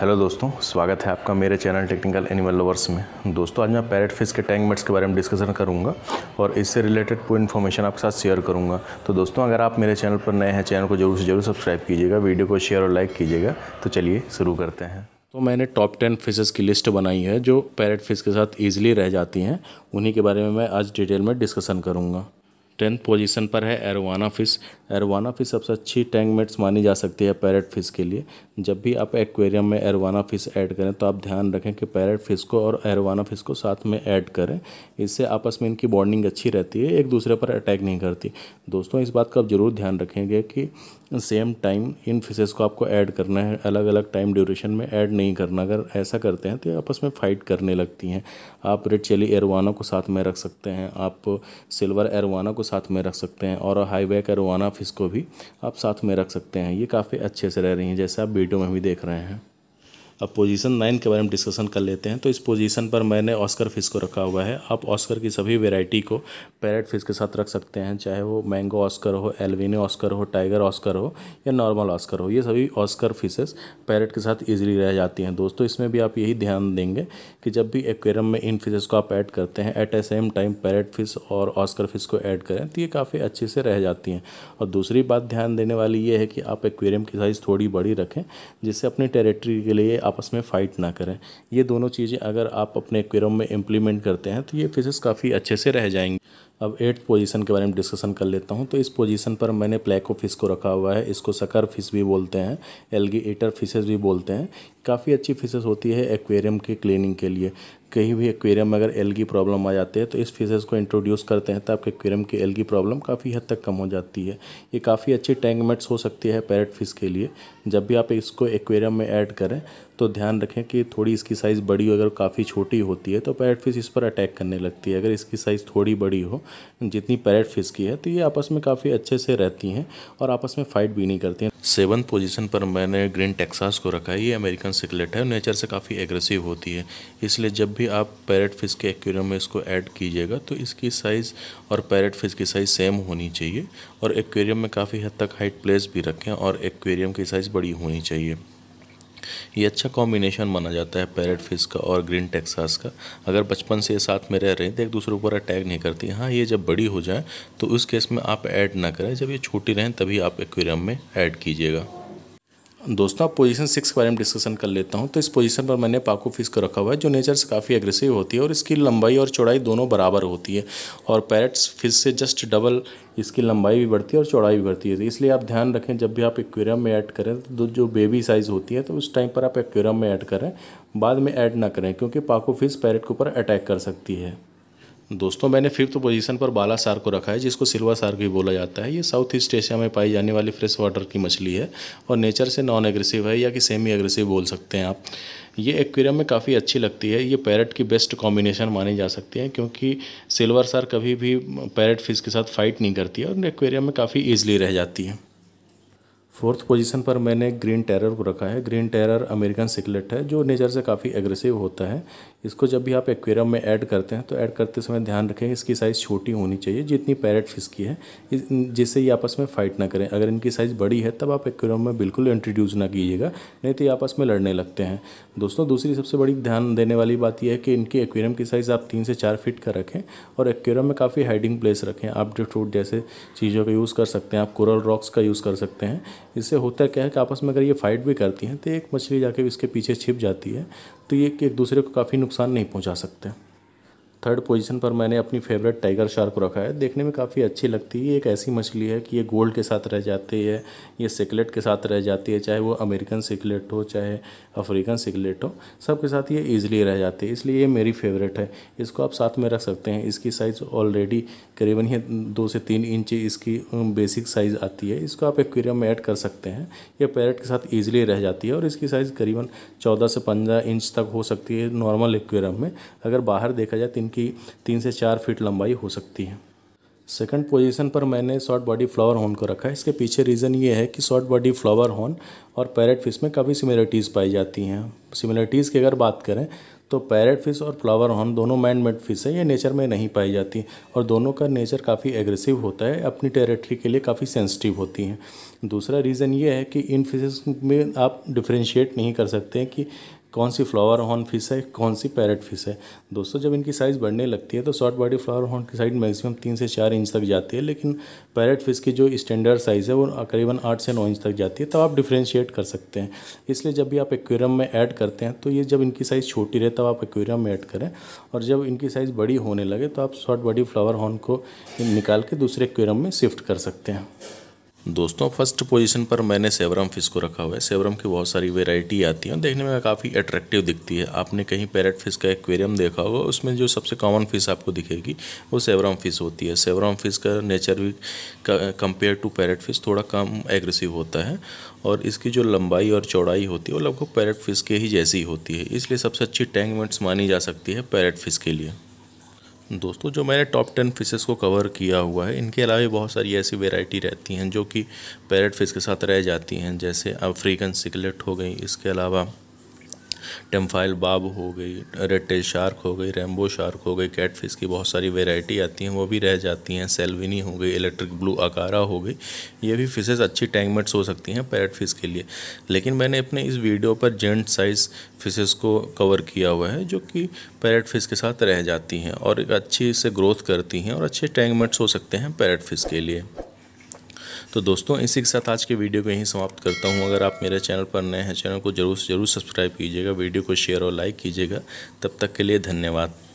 hello दोस्तों स्वागत है आपका मेरे चैनल टेक्निकल एनिमल लवर्स में दोस्तों आज मैं पैरेट फिश के टैंक मेट्स के बारे में डिस्कशन करूंगा और इससे रिलेटेड पूरी इन्फॉर्मेशन आपके साथ शेयर करूंगा तो दोस्तों अगर आप मेरे चैनल पर नए हैं चैनल को जरूर से जरूर सब्सक्राइब कीजिएगा वीडियो को शेयर और लाइक कीजिएगा तो चलिए शुरू करते हैं तो मैंने टॉप टेन फिशेज़ की लिस्ट बनाई है जो पैरेट फिश के साथ ईजिली रह जाती हैं उन्हीं के बारे में मैं आज डिटेल में डिस्कसन करूँगा टेंथ पोजीशन पर है एरवाना फ़िश एरवाना फ़िश सबसे अच्छी टैंक मेट्स मानी जा सकती है पैरेट फ़िश के लिए जब भी आप एक्वेरियम में एरवाना फ़िश ऐड करें तो आप ध्यान रखें कि पैरेट फ़िश को और एरवाना फ़िश को साथ में ऐड करें इससे आपस में इनकी बॉन्डिंग अच्छी रहती है एक दूसरे पर अटैक नहीं करती दोस्तों इस बात का आप ज़रूर ध्यान रखेंगे कि सेम टाइम इन फिशेज़ को आपको ऐड करना है अलग अलग टाइम ड्यूरेशन में ऐड नहीं करना अगर ऐसा करते हैं तो आपस में फ़ाइट करने लगती हैं आप रेड चिली एरवाना को साथ में रख सकते हैं आप सिल्वर एरवाना को साथ में रख सकते हैं और हाईबैक एरवाना फिश को भी आप साथ में रख सकते हैं ये काफ़ी अच्छे से रह रही हैं जैसे आप वीडियो में भी देख रहे हैं अब पोजीशन नाइन के बारे में डिस्कशन कर लेते हैं तो इस पोजीशन पर मैंने ऑस्कर फिश को रखा हुआ है आप ऑस्कर की सभी वेराइटी को पैरेट फिश के साथ रख सकते हैं चाहे वो मैंगो ऑस्कर हो एलविनो ऑस्कर हो टाइगर ऑस्कर हो या नॉर्मल ऑस्कर हो ये सभी ऑस्कर फिशेस पैरेट के साथ ईजिली रह जाती हैं दोस्तों इसमें भी आप यही ध्यान देंगे कि जब भी एक्वेरम में इन फिशेस को आप ऐड करते हैं at a same time parrot fish और ऑस्कर फिश को ऐड करें तो ये काफ़ी अच्छे से रह जाती हैं और दूसरी बात ध्यान देने वाली ये है कि आप एक्वेरियम की साइज़ थोड़ी बड़ी रखें जिससे अपनी टेरिटरी के लिए आपस में फ़ाइट ना करें ये दोनों चीज़ें अगर आप अपने एक्वेरियम में इम्प्लीमेंट करते हैं तो ये फिशेस काफ़ी अच्छे से रह जाएंगी अब एट पोजीशन के बारे में डिस्कशन कर लेता हूँ तो इस पोजीशन पर मैंने प्लेको फिश को रखा हुआ है इसको सकर फिश भी बोलते हैं एलगी एटर फिशेज भी बोलते हैं काफ़ी अच्छी फिशेज होती है एक्वेरियम की क्लीनिंग के लिए कहीं भी एक्वेरियम में अगर एलगी प्रॉब्लम आ जाती है तो इस फिशेज को इंट्रोड्यूस करते हैं तो आपके एक्वेरियम की एलगी प्रॉब्लम काफ़ी हद तक कम हो जाती है ये काफ़ी अच्छी टैंकमेट्स हो सकती है पैरट फिश के लिए जब भी आप इसको एक्वेरियम में ऐड करें तो ध्यान रखें कि थोड़ी इसकी साइज़ बड़ी हो अगर काफ़ी छोटी होती है तो पैरट फिश इस पर अटैक करने लगती है अगर इसकी साइज़ थोड़ी बड़ी हो जितनी पैरेट फिश की है तो ये आपस में काफ़ी अच्छे से रहती हैं और आपस में फ़ाइट भी नहीं करती हैं सेवन पोजीशन पर मैंने ग्रीन टेक्सास को रखा है ये अमेरिकन सिकलेट है नेचर से काफ़ी एग्रेसिव होती है इसलिए जब भी आप पैरेट फिश के एक्वेरियम में इसको ऐड कीजिएगा तो इसकी साइज़ और पैरेट फिश की साइज़ सेम होनी चाहिए और एक्वेरियम में काफ़ी हद तक हाइट प्लेस भी रखें और एक्वेरियम की साइज़ बड़ी होनी चाहिए ये अच्छा कॉम्बिनेशन माना जाता है पैरेट फिश का और ग्रीन टेक्सास का अगर बचपन से ये साथ में रह रहे हैं तो एक दूसरे ऊपर अटैक नहीं करती हाँ ये जब बड़ी हो जाए तो उस केस में आप ऐड ना करें जब ये छोटी रहें तभी आप एक्वेरियम में ऐड कीजिएगा दोस्तों आप पोजीशन सिक्स के बारे में डिस्कशन कर लेता हूँ तो इस पोजीशन पर मैंने पाकू फिश को रखा हुआ है जो नेचर से काफ़ी एग्रेसिव होती है और इसकी लंबाई और चौड़ाई दोनों बराबर होती है और पैरट्स फिश से जस्ट डबल इसकी लंबाई भी बढ़ती है और चौड़ाई भी बढ़ती है तो इसलिए आप ध्यान रखें जब भी आप एक्वेरियम में ऐड करें तो जो बेबी साइज़ होती है तो उस टाइम पर आप एक्वेरियम में ऐड करें बाद में ऐड ना करें क्योंकि पाकू फिश पैरट के ऊपर अटैक कर सकती है दोस्तों मैंने फिफ्थ पोजीशन पर बाला सार को रखा है जिसको सिल्वर सार भी बोला जाता है ये साउथ ईस्ट एशिया में पाई जाने वाली फ्रेश वाटर की मछली है और नेचर से नॉन एग्रेसिव है या कि सेमी एग्रेसिव बोल सकते हैं आप ये एक्वेरियम में काफ़ी अच्छी लगती है ये पैरट की बेस्ट कॉम्बिनेशन मानी जा सकती है क्योंकि सिल्वर सार कभी भी पैरट फिश के साथ फाइट नहीं करती है और एक्वेरियम में काफ़ी ईजिली रह जाती है फोर्थ पोजीशन पर मैंने ग्रीन टेरर को रखा है ग्रीन टेरर अमेरिकन सिकलेट है जो नेचर से काफ़ी एग्रेसिव होता है इसको जब भी आप एक्वेरियम में ऐड करते हैं तो ऐड करते समय ध्यान रखें इसकी साइज़ छोटी होनी चाहिए जितनी पैरेट फिश की है जिससे ये आपस में फ़ाइट ना करें अगर इनकी साइज़ बड़ी है तब आप एक्वेरियम में बिल्कुल इंट्रोड्यूस ना कीजिएगा नहीं तो ये आपस में लड़ने लगते हैं दोस्तों दूसरी सबसे बड़ी ध्यान देने वाली बात यह है कि इनकी एक्वेरियम की साइज़ आप तीन से चार फिट का रखें और एक्वेरियम में काफ़ी हाइडिंग प्लेस रखें आप फ्रूट जैसे चीज़ों का यूज़ कर सकते हैं आप कोरल रॉक्स का यूज़ कर सकते हैं इससे होता क्या है कि आपस में अगर ये फाइट भी करती हैं तो एक मछली जाके इसके पीछे छिप जाती है तो ये एक दूसरे को काफ़ी नुकसान नहीं पहुँचा सकते थर्ड पोजीशन पर मैंने अपनी फेवरेट टाइगर शार्क रखा है देखने में काफ़ी अच्छी लगती है एक ऐसी मछली है कि ये गोल्ड के साथ रह जाती है ये सिकलेट के साथ रह जाती है चाहे वो अमेरिकन सिकलेट हो चाहे अफ्रीकन सिकलेट हो सबके साथ ये ईजिली रह जाती है इसलिए ये मेरी फेवरेट है इसको आप साथ में रख सकते हैं इसकी साइज़ ऑलरेडी करीबन ही दो से तीन इंच इसकी बेसिक साइज़ आती है इसको आप एक्वेरियम में ऐड कर सकते हैं ये पैरेट के साथ ईजिली रह जाती है और इसकी साइज़ करीबन चौदह से पंद्रह इंच तक हो सकती है नॉर्मल एक्वेरियम में अगर बाहर देखा जाए तीन जिनकी तीन से चार फीट लंबाई हो सकती है सेकंड पोजीशन पर मैंने शॉर्ट बॉडी फ्लावर हॉर्न को रखा है इसके पीछे रीज़न ये है कि शॉर्ट बॉडी फ्लावर हॉर्न और पैरेट फिश में काफ़ी सिमिलरिटीज़ पाई जाती हैं सिमिलरिटीज़ की अगर बात करें तो पैरेट फिश और फ्लावर हॉर्न दोनों मैन मेड फिश है ये नेचर में नहीं पाई जाती और दोनों का नेचर काफ़ी एग्रेसिव होता है अपनी टेरिटरी के लिए काफ़ी सेंसिटिव होती हैं दूसरा रीज़न ये है कि इन फिशेज में आप डिफ्रेंशिएट नहीं कर सकते कि कौन सी फ्लावर हॉर्न फिश है कौन सी पैरट फिश है दोस्तों जब इनकी साइज़ बढ़ने लगती है तो शॉर्ट बॉडी फ्लावर हॉर्न की साइज़ मैक्सिमम तीन से चार इंच तक जाती है लेकिन पैरट फिश की जो स्टैंडर्ड साइज़ है वो करीबन आठ से नौ इंच तक जाती है तब तो आप डिफ्रेंशिएट कर सकते हैं इसलिए जब भी आप एक्वेरियम में ऐड करते हैं तो ये जब इनकी साइज़ छोटी रहे तब तो आप एक्वेरियम में ऐड करें और जब इनकी साइज़ बड़ी होने लगे तो आप शॉर्ट बॉडी फ्लावर हॉर्न को निकाल के दूसरे एक्वेरियम में शिफ्ट कर सकते हैं दोस्तों फर्स्ट पोजीशन पर मैंने सेवरम फिश को रखा हुआ है सेवरम की बहुत सारी वेराइटी आती है देखने में काफ़ी अट्रैक्टिव दिखती है आपने कहीं पैरेट फिश का एक्वेरियम देखा होगा उसमें जो सबसे कॉमन फिश आपको दिखेगी वो सेवरम फिश होती है सेवरम फिश का नेचर भी कंपेयर टू पैरेट फिश थोड़ा कम एग्रेसिव होता है और इसकी जो लंबाई और चौड़ाई होती है वो लगभग पैरेट फिश के ही जैसी होती है इसलिए सबसे अच्छी टैंगमेंट्स मानी जा सकती है पैरेट फिश के लिए दोस्तों जो मैंने टॉप टेन फिशेस को कवर किया हुआ है इनके अलावा भी बहुत सारी ऐसी वेराइटी रहती हैं जो कि पैरेट फिश के साथ रह जाती हैं जैसे अफ्रीकन सिकलेट हो गई इसके अलावा टेम्फाइल बाब हो गई रेड टेल शार्क हो गई रेम्बो शार्क हो गई कैटफिश की बहुत सारी वेराइटी आती हैं वो भी रह जाती हैं सेलविनी हो गई इलेक्ट्रिक ब्लू अकारा हो गई ये भी फिशेज़ अच्छी टैंकमेट्स हो सकती हैं पैरट फिश के लिए लेकिन मैंने अपने इस वीडियो पर जेंट साइज़ फिशेज़ को कवर किया हुआ है जो कि पैरट फिश के साथ रह जाती हैं और अच्छी से ग्रोथ करती हैं और अच्छे टैंकमेट्स हो सकते हैं पैरट फिश के लिए तो दोस्तों इसी के साथ आज के वीडियो को यहीं समाप्त करता हूँ अगर आप मेरे चैनल पर नए हैं चैनल को जरूर से जरूर सब्सक्राइब कीजिएगा वीडियो को शेयर और लाइक कीजिएगा तब तक के लिए धन्यवाद